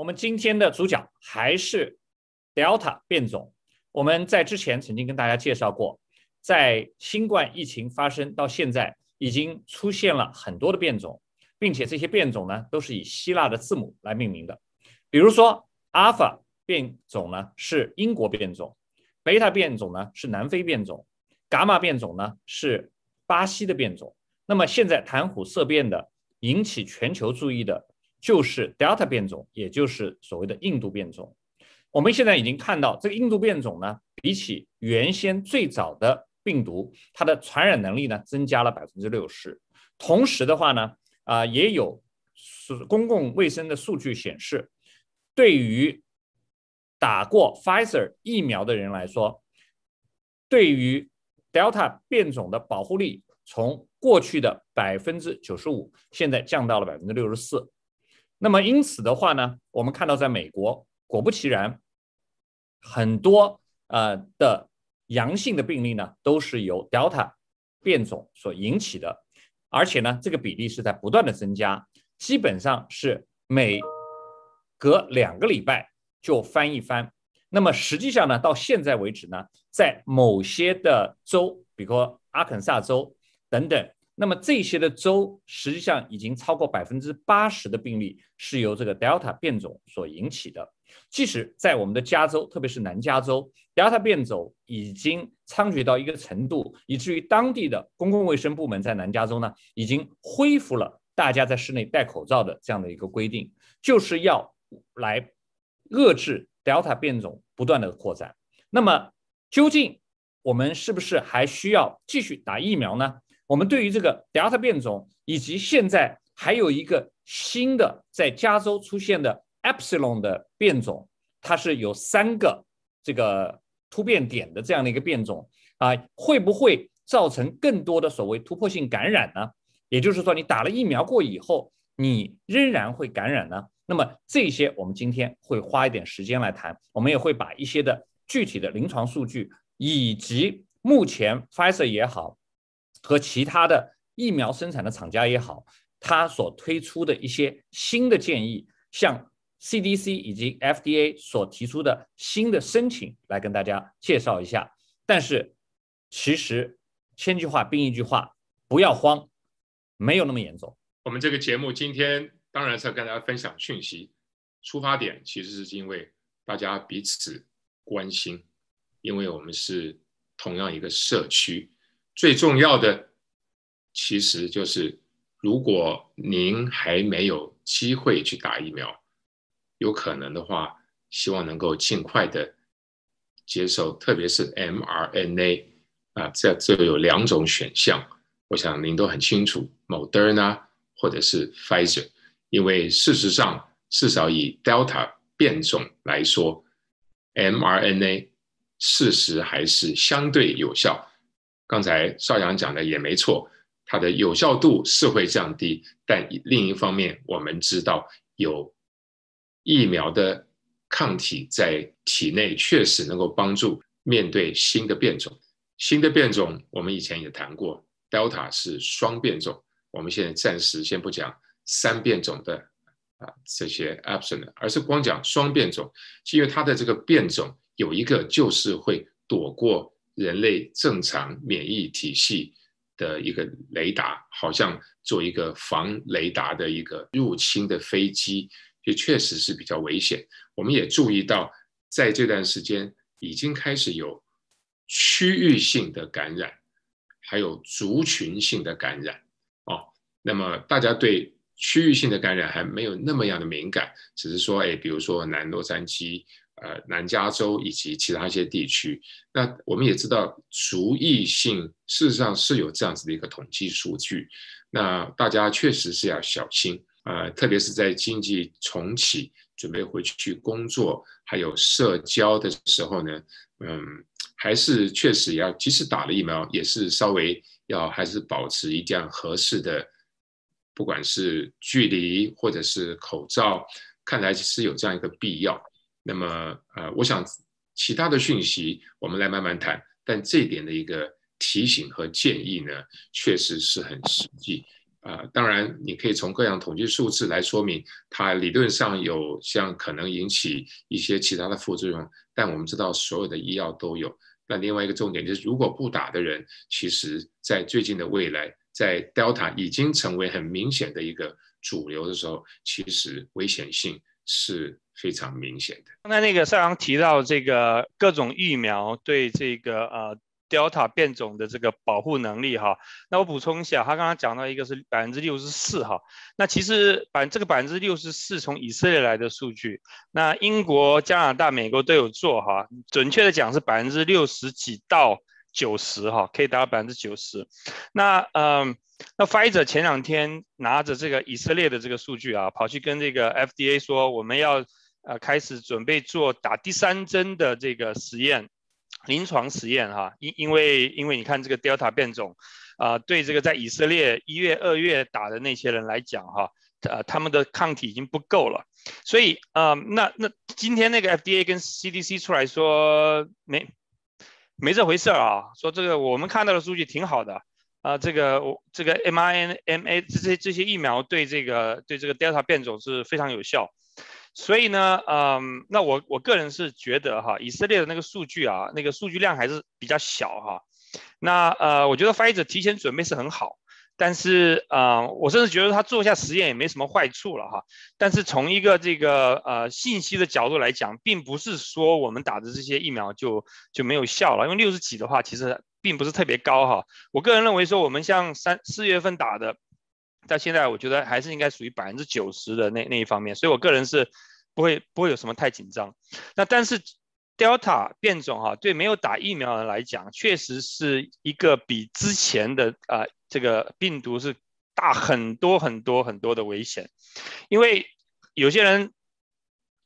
我们今天的主角还是 Delta 变种。我们在之前曾经跟大家介绍过，在新冠疫情发生到现在，已经出现了很多的变种，并且这些变种呢，都是以希腊的字母来命名的。比如说，Alpha 变种呢是英国变种，Beta 变种呢是南非变种，伽马变种呢是巴西的变种。那么现在谈虎色变的，引起全球注意的。就是 Delta 变种，也就是所谓的印度变种。我们现在已经看到，这个印度变种呢，比起原先最早的病毒，它的传染能力呢增加了百分之六十。同时的话呢，啊，也有是公共卫生的数据显示，对于打过 Pfizer 疫苗的人来说，对于 Delta 变种的保护力，从过去的百分之九十五，现在降到了百分之六十四。那么因此的话呢，我们看到在美国，果不其然，很多呃的阳性的病例呢，都是由 Delta 变种所引起的，而且呢，这个比例是在不断的增加，基本上是每隔两个礼拜就翻一翻。那么实际上呢，到现在为止呢，在某些的州，比如说阿肯萨州等等。那么这些的州实际上已经超过百分之八十的病例是由这个 Delta 变种所引起的。即使在我们的加州，特别是南加州，Delta 变种已经猖獗到一个程度，以至于当地的公共卫生部门在南加州呢，已经恢复了大家在室内戴口罩的这样的一个规定，就是要来遏制 Delta 变种不断的扩展。那么究竟我们是不是还需要继续打疫苗呢？我们对于这个 Delta 变种，以及现在还有一个新的在加州出现的 Epsilon 的变种，它是有三个这个突变点的这样的一个变种啊，会不会造成更多的所谓突破性感染呢？也就是说，你打了疫苗过以后，你仍然会感染呢？那么这些我们今天会花一点时间来谈，我们也会把一些的具体的临床数据，以及目前 Fiser 也好。和其他的疫苗生产的厂家也好，他所推出的一些新的建议，像 CDC 以及 FDA 所提出的新的申请，来跟大家介绍一下。但是，其实千句话并一句话，不要慌，没有那么严重。我们这个节目今天当然是要跟大家分享讯息，出发点其实是因为大家彼此关心，因为我们是同样一个社区。最重要的其实就是，如果您还没有机会去打疫苗，有可能的话，希望能够尽快的接受，特别是 mRNA 啊，这这有两种选项，我想您都很清楚，Moderna 或者是 Pfizer，因为事实上，至少以 Delta 变种来说，mRNA 事实还是相对有效。刚才邵阳讲的也没错，它的有效度是会降低，但另一方面我们知道有疫苗的抗体在体内确实能够帮助面对新的变种。新的变种我们以前也谈过，Delta 是双变种，我们现在暂时先不讲三变种的啊这些 absent 而是光讲双变种，因为它的这个变种有一个就是会躲过。人类正常免疫体系的一个雷达，好像做一个防雷达的一个入侵的飞机，也确实是比较危险。我们也注意到，在这段时间已经开始有区域性的感染，还有族群性的感染哦。那么大家对区域性的感染还没有那么样的敏感，只是说，哎，比如说南洛杉矶。呃，南加州以及其他一些地区，那我们也知道，足疫性事实上是有这样子的一个统计数据。那大家确实是要小心啊，特别是在经济重启、准备回去工作还有社交的时候呢，嗯，还是确实要，即使打了疫苗，也是稍微要还是保持一样合适的，不管是距离或者是口罩，看来是有这样一个必要。那么，呃，我想其他的讯息我们来慢慢谈。但这一点的一个提醒和建议呢，确实是很实际。啊，当然你可以从各样统计数字来说明，它理论上有像可能引起一些其他的副作用。但我们知道所有的医药都有。那另外一个重点就是，如果不打的人，其实在最近的未来，在 Delta 已经成为很明显的一个主流的时候，其实危险性。是非常明显的。刚才那个赛扬提到这个各种疫苗对这个呃 Delta 变种的这个保护能力哈，那我补充一下，他刚刚讲到一个是百分之六十四哈，那其实百这个百分之六十四从以色列来的数据，那英国、加拿大、美国都有做哈，准确的讲是百分之六十几到。九十哈可以达到百分之九十，那嗯，那发译者前两天拿着这个以色列的这个数据啊，跑去跟这个 FDA 说，我们要呃开始准备做打第三针的这个实验，临床实验哈，因因为因为你看这个 Delta 变种啊，对这个在以色列一月二月打的那些人来讲哈，呃他们的抗体已经不够了，所以啊那那今天那个 FDA 跟 CDC 出来说没。没这回事儿啊，说这个我们看到的数据挺好的，啊，这个我这个 mRNA 这些这些疫苗对这个对这个 Delta 变种是非常有效，所以呢，嗯，那我我个人是觉得哈，以色列的那个数据啊，那个数据量还是比较小哈，那呃，我觉得翻译者提前准备是很好。但是啊，我甚至觉得他做一下实验也没什么坏处了哈。但是从一个这个呃信息的角度来讲，并不是说我们打的这些疫苗就就没有效了，因为六十几的话其实并不是特别高哈。我个人认为说我们像三四月份打的，到现在我觉得还是应该属于百分之九十的那那一方面，所以我个人是不会不会有什么太紧张。那但是。Delta 变种哈，对没有打疫苗的来讲，确实是一个比之前的啊这个病毒是大很多很多很多的危险，因为有些人，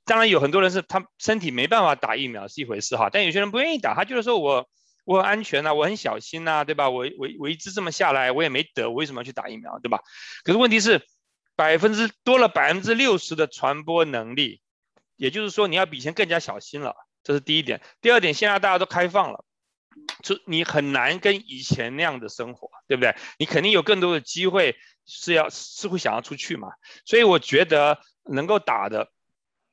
当然有很多人是他身体没办法打疫苗是一回事哈，但有些人不愿意打，他就是说我我很安全呐，我很小心呐，对吧？我我我一直这么下来，我也没得，我为什么要去打疫苗，对吧？可是问题是，百分之多了百分之六十的传播能力，也就是说你要比以前更加小心了。这是第一点，第二点，现在大家都开放了，就你很难跟以前那样的生活，对不对？你肯定有更多的机会是要是会想要出去嘛，所以我觉得能够打的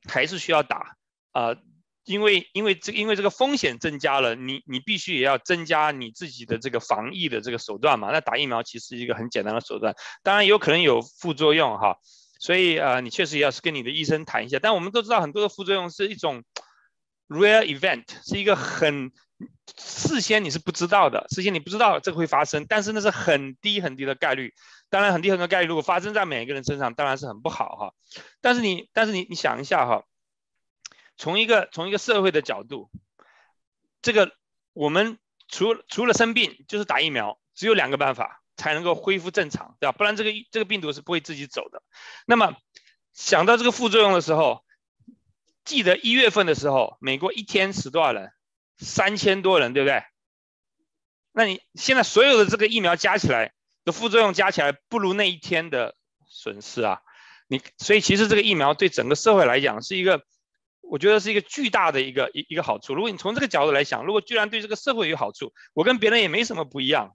还是需要打啊，因为因为这因为这个风险增加了，你你必须也要增加你自己的这个防疫的这个手段嘛。那打疫苗其实是一个很简单的手段，当然有可能有副作用哈，所以呃你确实也要是跟你的医生谈一下，但我们都知道很多的副作用是一种。Rare event 是一个很事先你是不知道的，事先你不知道这个会发生，但是那是很低很低的概率。当然很低很低的概率，如果发生在每一个人身上，当然是很不好哈。但是你但是你你想一下哈，从一个从一个社会的角度，这个我们除除了生病就是打疫苗，只有两个办法才能够恢复正常，对吧？不然这个这个病毒是不会自己走的。那么想到这个副作用的时候。记得一月份的时候，美国一天死多少人？三千多人，对不对？那你现在所有的这个疫苗加起来的副作用加起来，不如那一天的损失啊！你所以其实这个疫苗对整个社会来讲是一个，我觉得是一个巨大的一个一一个好处。如果你从这个角度来想，如果居然对这个社会有好处，我跟别人也没什么不一样。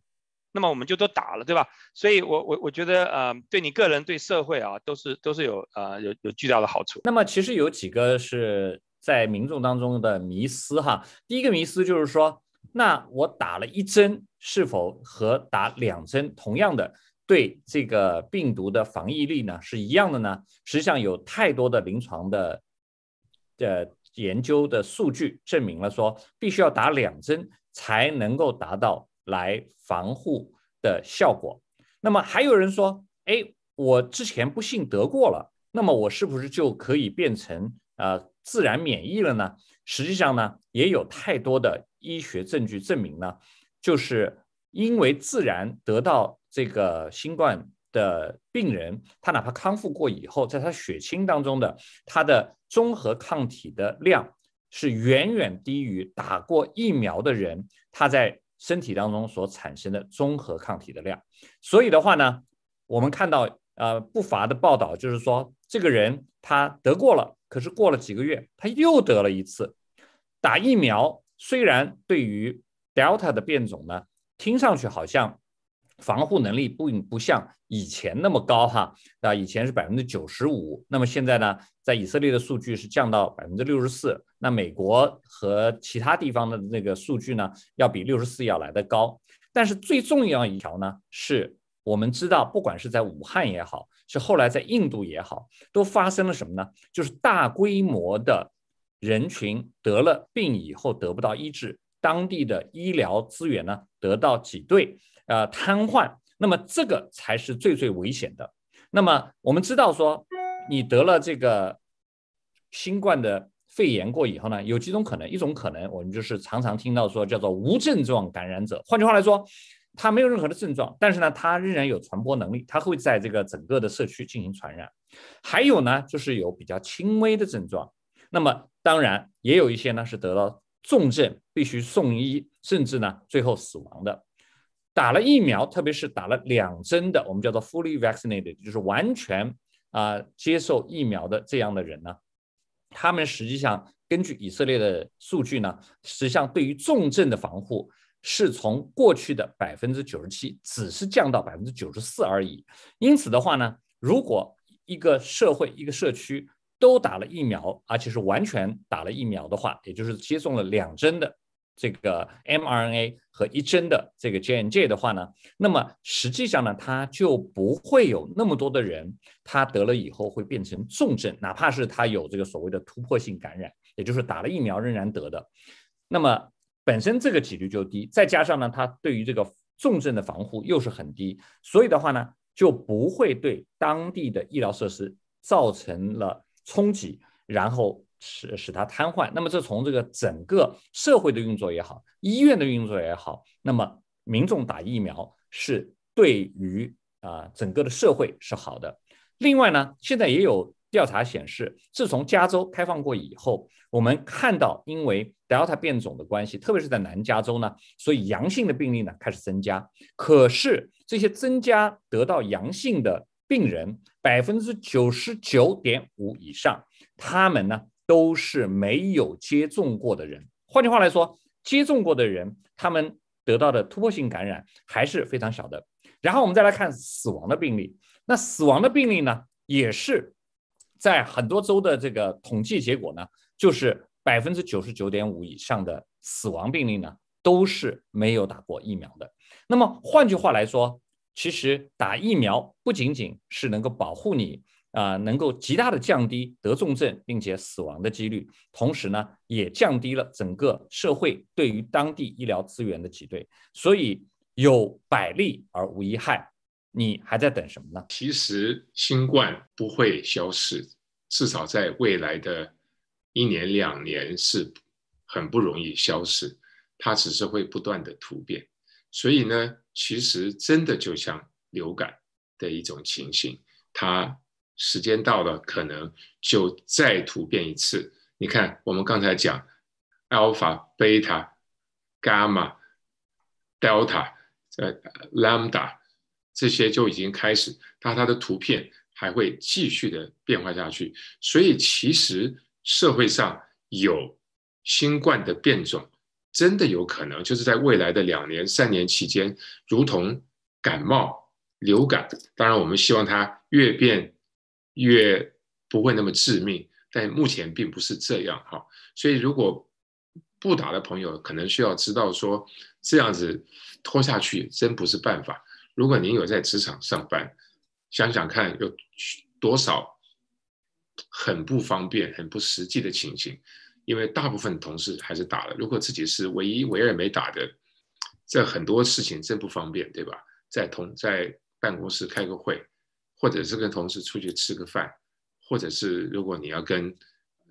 那么我们就都打了，对吧？所以，我我我觉得，呃，对你个人、对社会啊，都是都是有呃有有巨大的好处。那么，其实有几个是在民众当中的迷思哈。第一个迷思就是说，那我打了一针，是否和打两针同样的对这个病毒的防疫力呢是一样的呢？实际上，有太多的临床的呃研究的数据证明了说，必须要打两针才能够达到。来防护的效果。那么还有人说：“哎，我之前不幸得过了，那么我是不是就可以变成呃自然免疫了呢？”实际上呢，也有太多的医学证据证明呢，就是因为自然得到这个新冠的病人，他哪怕康复过以后，在他血清当中的他的综合抗体的量是远远低于打过疫苗的人，他在。身体当中所产生的综合抗体的量，所以的话呢，我们看到呃不乏的报道，就是说这个人他得过了，可是过了几个月他又得了一次。打疫苗虽然对于 Delta 的变种呢，听上去好像。防护能力并不像以前那么高哈啊！以前是百分之九十五，那么现在呢，在以色列的数据是降到百分之六十四。那美国和其他地方的那个数据呢，要比六十四要来的高。但是最重要一条呢，是我们知道，不管是在武汉也好，是后来在印度也好，都发生了什么呢？就是大规模的人群得了病以后得不到医治，当地的医疗资源呢得到挤兑。啊，瘫痪，那么这个才是最最危险的。那么我们知道说，你得了这个新冠的肺炎过以后呢，有几种可能。一种可能，我们就是常常听到说叫做无症状感染者，换句话来说，他没有任何的症状，但是呢，他仍然有传播能力，他会在这个整个的社区进行传染。还有呢，就是有比较轻微的症状。那么当然也有一些呢是得了重症，必须送医，甚至呢最后死亡的。打了疫苗，特别是打了两针的，我们叫做 fully vaccinated，就是完全啊接受疫苗的这样的人呢，他们实际上根据以色列的数据呢，实际上对于重症的防护是从过去的百分之九十七，只是降到百分之九十四而已。因此的话呢，如果一个社会、一个社区都打了疫苗，而且是完全打了疫苗的话，也就是接种了两针的。这个 mRNA 和一针的这个 JNJ 的话呢，那么实际上呢，它就不会有那么多的人，他得了以后会变成重症，哪怕是他有这个所谓的突破性感染，也就是打了疫苗仍然得的，那么本身这个几率就低，再加上呢，它对于这个重症的防护又是很低，所以的话呢，就不会对当地的医疗设施造成了冲击，然后。使使它瘫痪，那么这从这个整个社会的运作也好，医院的运作也好，那么民众打疫苗是对于啊整个的社会是好的。另外呢，现在也有调查显示，自从加州开放过以后，我们看到因为 Delta 变种的关系，特别是在南加州呢，所以阳性的病例呢开始增加。可是这些增加得到阳性的病人，百分之九十九点五以上，他们呢。都是没有接种过的人。换句话来说，接种过的人，他们得到的突破性感染还是非常小的。然后我们再来看死亡的病例，那死亡的病例呢，也是在很多州的这个统计结果呢，就是百分之九十九点五以上的死亡病例呢，都是没有打过疫苗的。那么换句话来说，其实打疫苗不仅仅是能够保护你。啊，能够极大的降低得重症并且死亡的几率，同时呢，也降低了整个社会对于当地医疗资源的挤兑，所以有百利而无一害。你还在等什么呢？其实新冠不会消失，至少在未来的一年两年是很不容易消失，它只是会不断的突变。所以呢，其实真的就像流感的一种情形，它。时间到了，可能就再突变一次。你看，我们刚才讲 alpha、beta、gamma、delta、呃 lambda 这些就已经开始，它它的图片还会继续的变化下去。所以，其实社会上有新冠的变种，真的有可能就是在未来的两年、三年期间，如同感冒、流感。当然，我们希望它越变。越不会那么致命，但目前并不是这样哈。所以，如果不打的朋友，可能需要知道说，这样子拖下去真不是办法。如果您有在职场上班，想想看有多少很不方便、很不实际的情形，因为大部分同事还是打了。如果自己是唯一、唯二没打的，这很多事情真不方便，对吧？在同在办公室开个会。或者是跟同事出去吃个饭，或者是如果你要跟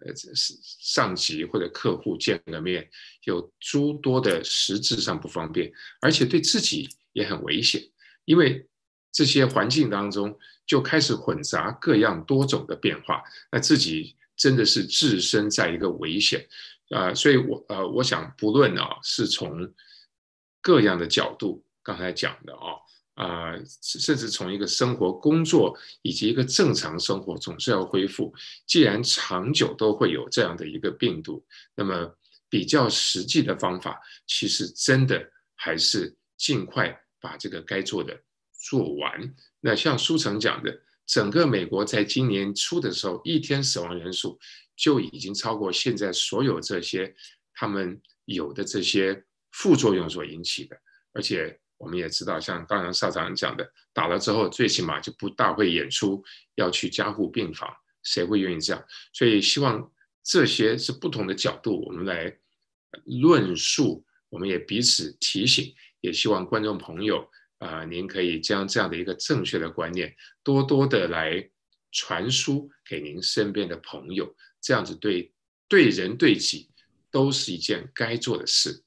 呃上上级或者客户见个面，有诸多的实质上不方便，而且对自己也很危险，因为这些环境当中就开始混杂各样多种的变化，那自己真的是置身在一个危险啊，所以我呃我想不论啊，是从各样的角度刚才讲的啊。啊，甚至从一个生活、工作以及一个正常生活，总是要恢复。既然长久都会有这样的一个病毒，那么比较实际的方法，其实真的还是尽快把这个该做的做完。那像书城讲的，整个美国在今年初的时候，一天死亡人数就已经超过现在所有这些他们有的这些副作用所引起的，而且。我们也知道，像刚才邵长讲的，打了之后，最起码就不大会演出，要去加护病房，谁会愿意这样？所以希望这些是不同的角度，我们来论述，我们也彼此提醒，也希望观众朋友啊，您可以将这样的一个正确的观念，多多的来传输给您身边的朋友，这样子对对人对己都是一件该做的事。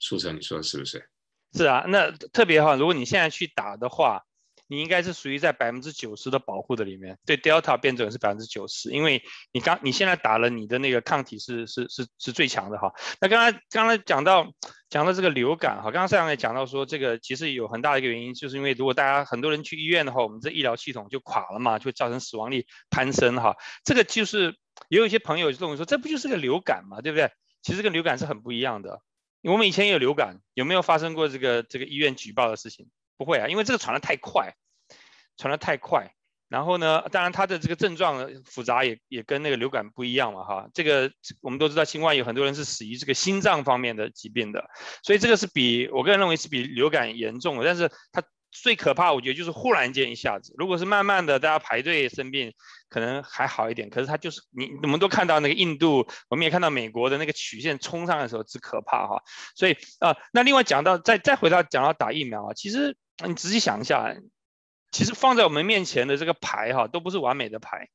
苏成，你说是不是？是啊，那特别哈，如果你现在去打的话，你应该是属于在百分之九十的保护的里面，对 Delta 变种是百分之九十，因为你刚你现在打了你的那个抗体是是是是最强的哈。那刚才刚才讲到讲到这个流感哈，刚刚上也讲到说这个其实有很大的一个原因，就是因为如果大家很多人去医院的话，我们这医疗系统就垮了嘛，就造成死亡率攀升哈。这个就是也有一些朋友就认为说，这不就是个流感嘛，对不对？其实跟流感是很不一样的。我们以前有流感，有没有发生过这个这个医院举报的事情？不会啊，因为这个传的太快，传的太快。然后呢，当然它的这个症状复杂也也跟那个流感不一样嘛，哈。这个我们都知道，新冠有很多人是死于这个心脏方面的疾病的，所以这个是比我个人认为是比流感严重的，但是它。最可怕，我觉得就是忽然间一下子，如果是慢慢的，大家排队生病，可能还好一点。可是他就是你，我们都看到那个印度，我们也看到美国的那个曲线冲上的时候，之可怕哈。所以啊，那另外讲到，再再回到讲到打疫苗啊，其实你仔细想一下，其实放在我们面前的这个牌哈，都不是完美的牌，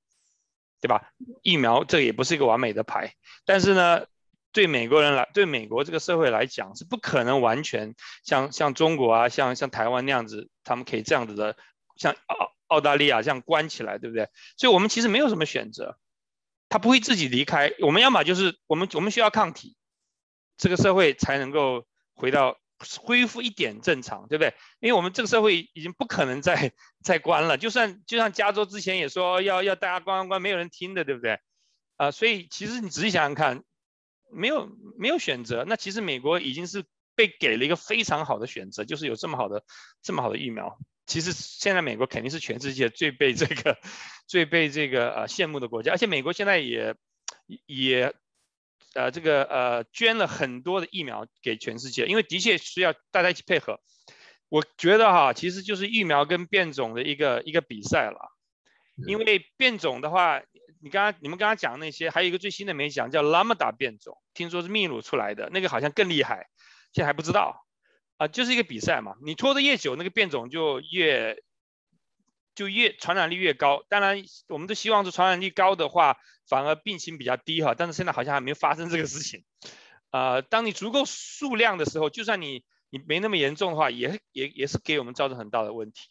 对吧？疫苗这也不是一个完美的牌，但是呢。对美国人来，对美国这个社会来讲，是不可能完全像像中国啊，像像台湾那样子，他们可以这样子的，像澳澳大利亚这样关起来，对不对？所以我们其实没有什么选择，他不会自己离开，我们要么就是我们我们需要抗体，这个社会才能够回到恢复一点正常，对不对？因为我们这个社会已经不可能再再关了，就算就像加州之前也说要要大家关关关，没有人听的，对不对？啊，所以其实你仔细想想看。没有没有选择，那其实美国已经是被给了一个非常好的选择，就是有这么好的这么好的疫苗。其实现在美国肯定是全世界最被这个最被这个呃羡慕的国家，而且美国现在也也呃这个呃捐了很多的疫苗给全世界，因为的确需要大家一起配合。我觉得哈，其实就是疫苗跟变种的一个一个比赛了，因为变种的话。你刚刚你们刚刚讲那些，还有一个最新的没讲，叫 Lambda 变种，听说是秘鲁出来的，那个好像更厉害，现在还不知道。啊，就是一个比赛嘛，你拖得越久，那个变种就越就越传染力越高。当然，我们都希望是传染力高的话，反而病情比较低哈，但是现在好像还没发生这个事情。啊，当你足够数量的时候，就算你你没那么严重的话，也也也是给我们造成很大的问题。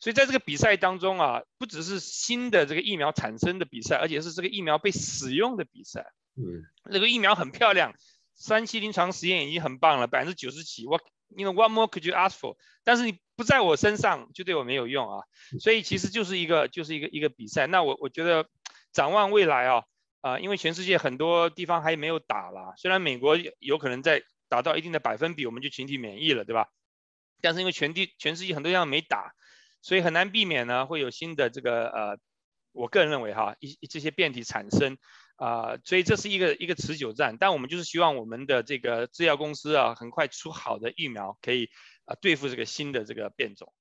所以在这个比赛当中啊，不只是新的这个疫苗产生的比赛，而且是这个疫苗被使用的比赛。嗯，那个疫苗很漂亮，三期临床实验已经很棒了，百分之九十几。我，因 know what more could you ask for？但是你不在我身上就对我没有用啊。所以其实就是一个就是一个一个比赛。那我我觉得，展望未来啊啊，因为全世界很多地方还没有打了，虽然美国有可能在达到一定的百分比，我们就群体免疫了，对吧？但是因为全地全世界很多地方没打。所以很难避免呢，会有新的这个呃，我个人认为哈，一这些变体产生啊，所以这是一个一个持久战。但我们就是希望我们的这个制药公司啊，很快出好的疫苗，可以啊对付这个新的这个变种。